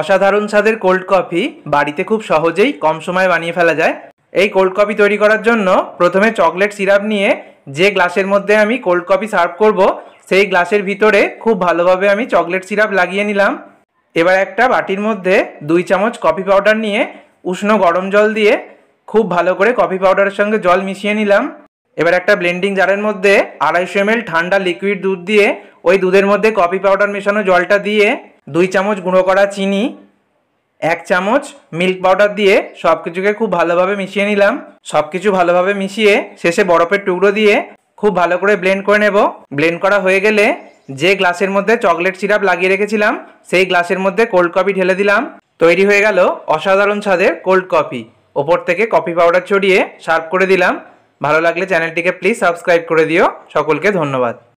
অসাধারণ স্বাদের cold coffee বাড়িতে খুব সহজেই কম সময়ে বানিয়ে ফেলা যায় এই কোল্ড কফি তৈরি করার জন্য প্রথমে চকলেট সিরাপ নিয়ে যে গ্লাসের মধ্যে আমি কোল্ড কফি সার্ভ করব সেই গ্লাসের ভিতরে খুব ভালোভাবে আমি চকলেট সিরাপ লাগিয়ে নিলাম এবার একটা বাটির মধ্যে দুই চামচ কফি পাউডার নিয়ে উষ্ণ গরম জল দিয়ে খুব ভালো করে কফি পাউডারের সঙ্গে জল মিশিয়ে নিলাম এবার একটা ব্লেন্ডিং জারের মধ্যে আড়াইশো এম ঠান্ডা লিকুইড দুধ দিয়ে ওই দুধের মধ্যে কফি পাউডার মেশানো জলটা দিয়ে দুই চামচ গুঁড়ো করা চিনি এক চামচ মিল্ক পাউডার দিয়ে সব কিছুকে খুব ভালোভাবে মিশিয়ে নিলাম সব কিছু ভালোভাবে মিশিয়ে শেষে বরফের টুকরো দিয়ে খুব ভালো করে ব্লেন্ড করে নেব ব্লেন্ড করা হয়ে গেলে যে গ্লাসের মধ্যে চকলেট সিরাপ লাগিয়ে রেখেছিলাম সেই গ্লাসের মধ্যে কোল্ড কফি ঢেলে দিলাম তৈরি হয়ে গেল অসাধারণ স্বাদের কোল্ড কফি ওপর থেকে কফি পাউডার ছড়িয়ে সার্ভ করে দিলাম ভালো লাগলে চ্যানেলটিকে প্লিজ সাবস্ক্রাইব করে দিও সকলকে ধন্যবাদ